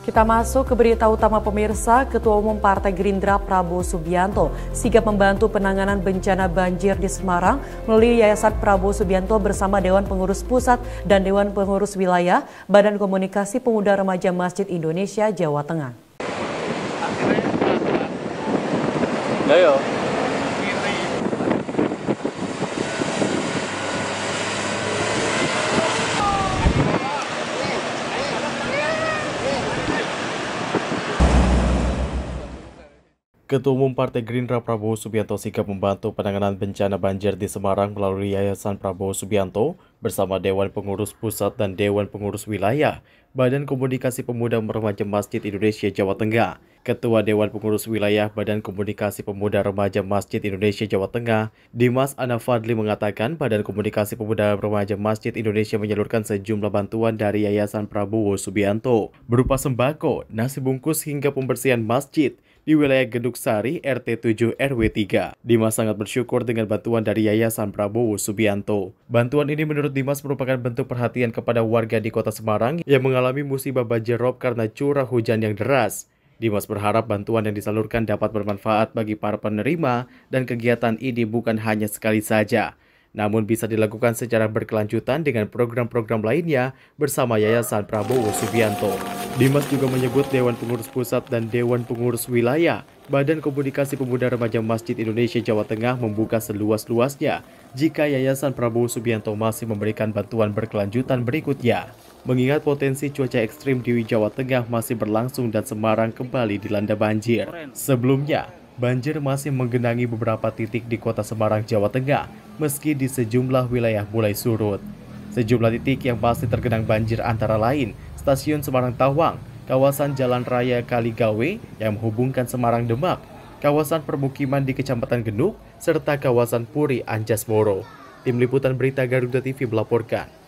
Kita masuk ke berita utama pemirsa, Ketua Umum Partai Gerindra Prabowo Subianto sigap membantu penanganan bencana banjir di Semarang melalui Yayasan Prabowo Subianto bersama Dewan Pengurus Pusat dan Dewan Pengurus Wilayah Badan Komunikasi Pemuda Remaja Masjid Indonesia Jawa Tengah. Akhirnya, Ketua Umum Partai Gerindra Prabowo Subianto sikap membantu penanganan bencana banjir di Semarang melalui Yayasan Prabowo Subianto bersama Dewan Pengurus Pusat dan Dewan Pengurus Wilayah, Badan Komunikasi Pemuda Remaja Masjid Indonesia Jawa Tengah, Ketua Dewan Pengurus Wilayah Badan Komunikasi Pemuda Remaja Masjid Indonesia Jawa Tengah, Dimas Ana Fadli mengatakan Badan Komunikasi Pemuda Remaja Masjid Indonesia menyalurkan sejumlah bantuan dari Yayasan Prabowo Subianto berupa sembako, nasi bungkus hingga pembersihan masjid di wilayah Genduk Sari RT 7 RW 3. Dimas sangat bersyukur dengan bantuan dari Yayasan Prabowo Subianto. Bantuan ini menurut Dimas merupakan bentuk perhatian kepada warga di kota Semarang yang mengalami musibah banjir rob karena curah hujan yang deras. Dimas berharap bantuan yang disalurkan dapat bermanfaat bagi para penerima dan kegiatan ini bukan hanya sekali saja, namun bisa dilakukan secara berkelanjutan dengan program-program lainnya bersama Yayasan Prabowo Subianto. Dimas juga menyebut Dewan Pengurus Pusat dan Dewan Pengurus Wilayah Badan Komunikasi Pemuda Remaja Masjid Indonesia Jawa Tengah membuka seluas-luasnya jika Yayasan Prabowo Subianto masih memberikan bantuan berkelanjutan berikutnya. Mengingat potensi cuaca ekstrim di Jawa Tengah masih berlangsung dan Semarang kembali dilanda banjir. Sebelumnya, banjir masih menggenangi beberapa titik di kota Semarang, Jawa Tengah, meski di sejumlah wilayah mulai surut. Sejumlah titik yang pasti tergenang banjir antara lain Stasiun Semarang Tawang, kawasan Jalan Raya Kaligawe yang menghubungkan Semarang Demak, kawasan permukiman di Kecamatan Genuk, serta kawasan Puri Anjas Moro. Tim Liputan Berita Garuda TV melaporkan.